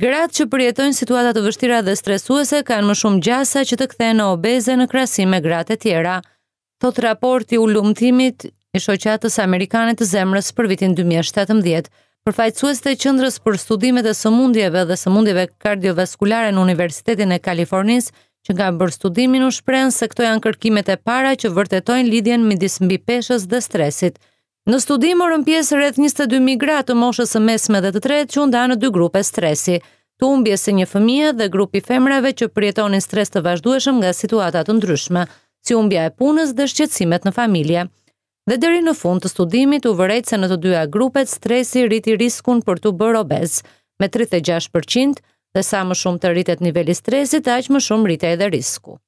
Gratë që përjetojnë situatat të vështira dhe stresuese kanë më shumë gjasa që të kthejnë obeze në krahasim me gratë e tjera. Thot raporti u lumëtimit i shoqatës Amerikane të zemrës për vitin 2017, përfajtësues të qëndrës për studimet e sëmundjeve dhe sëmundjeve kardiovaskulare në Universitetin e Kalifornis, që nga bërë studimin u shprenë se këto janë kërkimet e para që vërtetojnë lidjen midis mbi peshës dhe stresit, Në studim morën pjesë rreth 22 gratë të moshës së mesme dhe të tretë që ndanë në dy grupe stresi, të humbjes së një fëmie dhe grupi femrave që përjetonin stres të vazhdueshëm nga situata të ndryshme, si humbja e punës dhe shqetësimet në familje. Dhe deri në fund të studimit u vërejtë se në të dyja grupet stresi rriti riskun për të bërë obez me 36% dhe sa më shumë të rritet niveli stresit, aq më shumë rritet edhe risku.